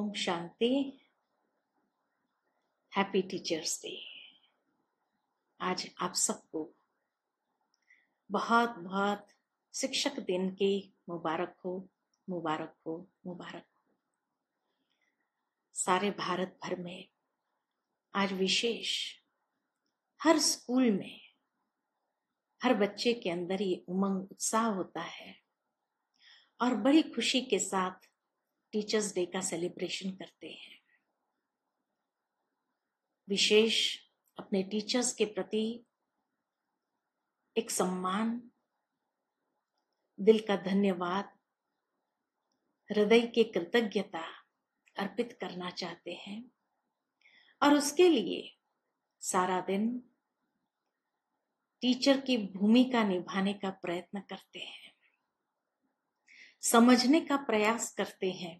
ओम शांति happy teachers day आज आप सबको बहुत बहुत शिक्षक दिन की मुबारक हो मुबारक हो मुबारक हो सारे भारत भर में आज विशेष हर स्कूल में हर बच्चे के अंदर ये उमंग उत्साह होता है और बड़ी खुशी के साथ टीचर्स डे का सेलिब्रेशन करते हैं विशेष अपने टीचर्स के प्रति एक सम्मान दिल का धन्यवाद हृदय के कृतज्ञता अर्पित करना चाहते हैं और उसके लिए सारा दिन टीचर की भूमिका निभाने का प्रयत्न करते हैं समझने का प्रयास करते हैं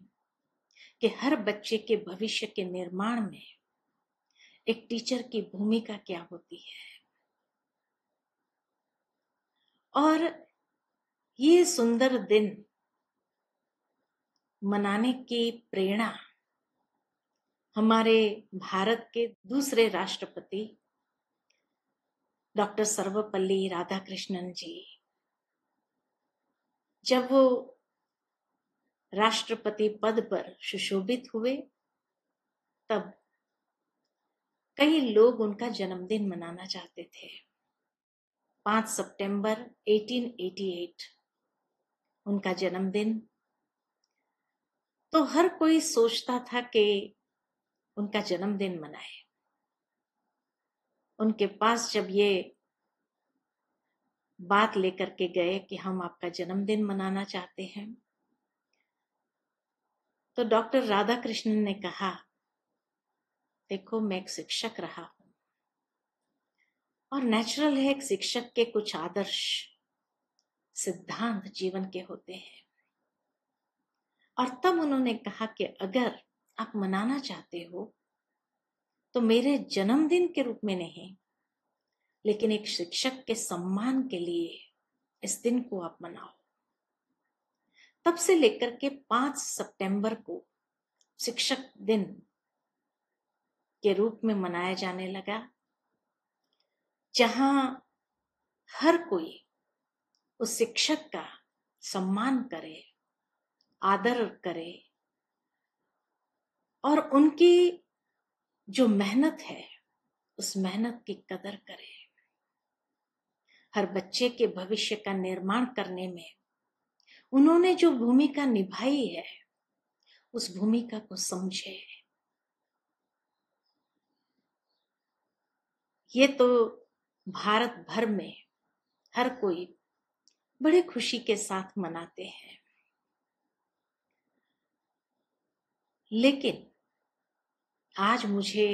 कि हर बच्चे के भविष्य के निर्माण में एक टीचर की भूमिका क्या होती है और ये सुंदर दिन मनाने की प्रेरणा हमारे भारत के दूसरे राष्ट्रपति डॉक्टर सर्वपल्ली राधाकृष्णन जी जब वो राष्ट्रपति पद पर सुशोभित हुए तब कई लोग उनका जन्मदिन मनाना चाहते थे 5 सितंबर 1888 उनका जन्मदिन तो हर कोई सोचता था कि उनका जन्मदिन मनाए उनके पास जब ये बात लेकर के गए कि हम आपका जन्मदिन मनाना चाहते हैं तो डॉक्टर राधा कृष्णन ने कहा देखो मैं एक शिक्षक रहा हूं और नेचुरल है एक शिक्षक के कुछ आदर्श सिद्धांत जीवन के होते हैं और तब उन्होंने कहा कि अगर आप मनाना चाहते हो तो मेरे जन्मदिन के रूप में नहीं लेकिन एक शिक्षक के सम्मान के लिए इस दिन को आप मनाओ तब से लेकर के पांच सितंबर को शिक्षक दिन के रूप में मनाया जाने लगा जहां हर कोई उस शिक्षक का सम्मान करे आदर करे और उनकी जो मेहनत है उस मेहनत की कदर करे हर बच्चे के भविष्य का निर्माण करने में उन्होंने जो भूमिका निभाई है उस भूमिका को समझे ये तो भारत भर में हर कोई बड़े खुशी के साथ मनाते हैं लेकिन आज मुझे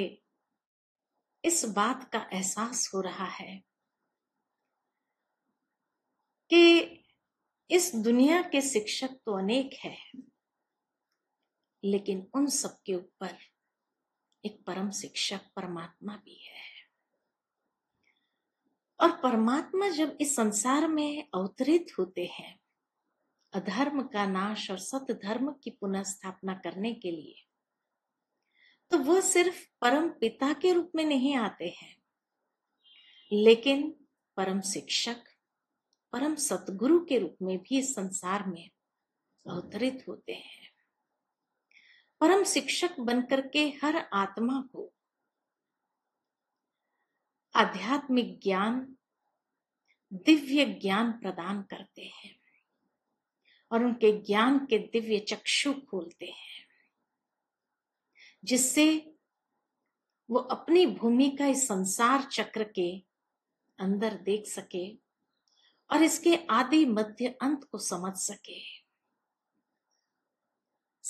इस बात का एहसास हो रहा है कि इस दुनिया के शिक्षक तो अनेक है लेकिन उन सब के ऊपर एक परम शिक्षक परमात्मा भी है और परमात्मा जब इस संसार में अवतरित होते हैं अधर्म का नाश और सत धर्म की पुनः स्थापना करने के लिए तो वो सिर्फ परम पिता के रूप में नहीं आते हैं लेकिन परम शिक्षक परम सतगुरु के रूप में भी इस संसार में अवतरित होते हैं परम शिक्षक बनकर के हर आत्मा को आध्यात्मिक ज्ञान दिव्य ज्ञान प्रदान करते हैं और उनके ज्ञान के दिव्य चक्षु खोलते हैं जिससे वो अपनी भूमिका इस संसार चक्र के अंदर देख सके और इसके आदि मध्य अंत को समझ सके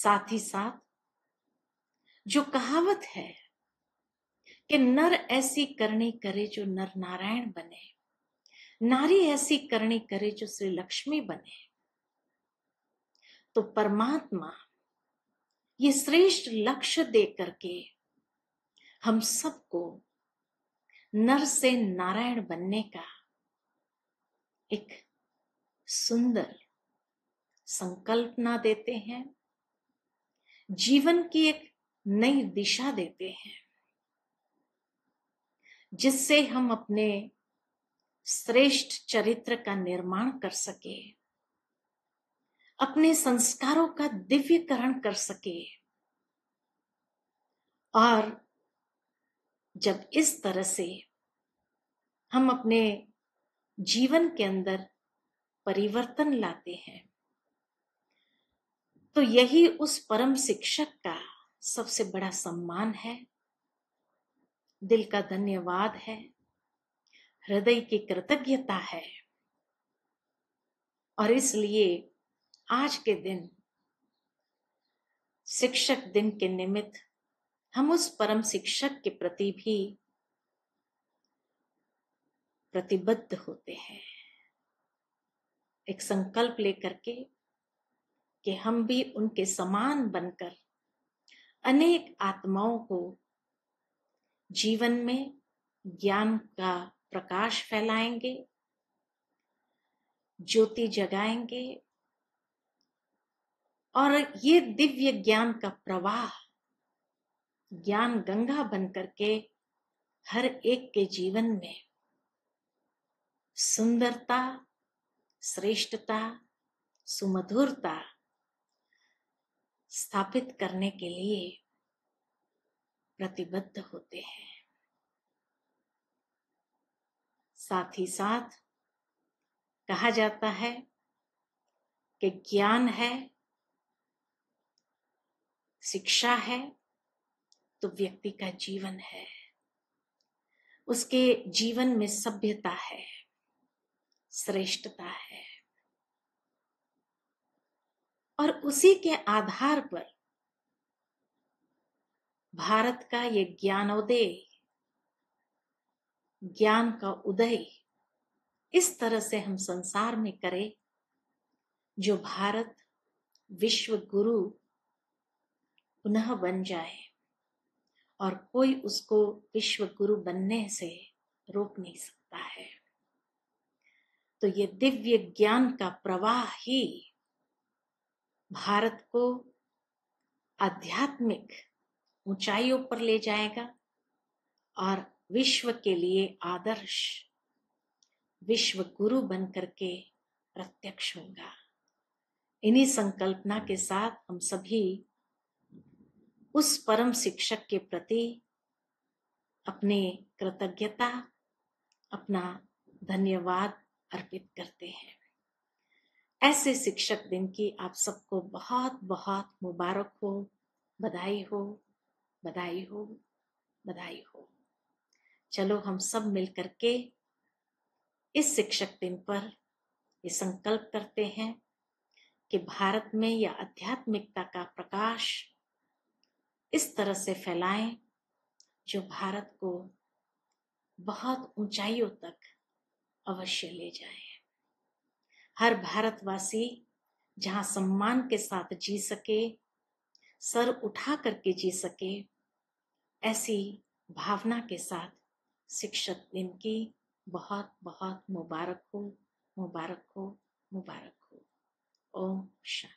साथ ही साथ जो कहावत है कि नर ऐसी करनी करे जो नर नारायण बने नारी ऐसी करनी करे जो श्री लक्ष्मी बने तो परमात्मा ये श्रेष्ठ लक्ष्य दे करके हम सबको नर से नारायण बनने का एक सुंदर संकल्पना देते हैं जीवन की एक नई दिशा देते हैं जिससे हम अपने श्रेष्ठ चरित्र का निर्माण कर सके अपने संस्कारों का दिव्यकरण कर सके और जब इस तरह से हम अपने जीवन के अंदर परिवर्तन लाते हैं तो यही उस परम शिक्षक का सबसे बड़ा सम्मान है दिल का धन्यवाद है हृदय की कृतज्ञता है और इसलिए आज के दिन शिक्षक दिन के निमित्त हम उस परम शिक्षक के प्रति भी प्रतिबद्ध होते हैं एक संकल्प लेकर के कि हम भी उनके समान बनकर अनेक आत्माओं को जीवन में ज्ञान का प्रकाश फैलाएंगे ज्योति जगाएंगे और ये दिव्य ज्ञान का प्रवाह ज्ञान गंगा बन करके हर एक के जीवन में सुंदरता श्रेष्ठता सुमधुरता स्थापित करने के लिए प्रतिबद्ध होते हैं साथ ही साथ कहा जाता है कि ज्ञान है शिक्षा है तो व्यक्ति का जीवन है उसके जीवन में सभ्यता है श्रेष्ठता है और उसी के आधार पर भारत का ये ज्ञानोदय ज्ञान का उदय इस तरह से हम संसार में करें जो भारत विश्व गुरु पुनः बन जाए और कोई उसको विश्व गुरु बनने से रोक नहीं सकता है तो ये दिव्य ज्ञान का प्रवाह ही भारत को आध्यात्मिक ऊंचाइयों पर ले जाएगा और विश्व के लिए आदर्श विश्व गुरु बन करके प्रत्यक्ष होगा इन्हीं संकल्पना के साथ हम सभी उस परम शिक्षक के प्रति अपने कृतज्ञता अपना धन्यवाद अर्पित करते हैं ऐसे शिक्षक दिन की आप सबको बहुत बहुत मुबारक हो बधाई हो बधाई हो बधाई हो चलो हम सब मिलकर के इस शिक्षक दिन पर ये संकल्प करते हैं कि भारत में यह आध्यात्मिकता का प्रकाश इस तरह से फैलाएं जो भारत को बहुत ऊंचाइयों तक अवश्य ले जाए हर भारतवासी जहां सम्मान के साथ जी सके सर उठा करके जी सके ऐसी भावना के साथ शिक्षक दिन की बहुत बहुत मुबारक हो मुबारक हो मुबारक हो ओम शांति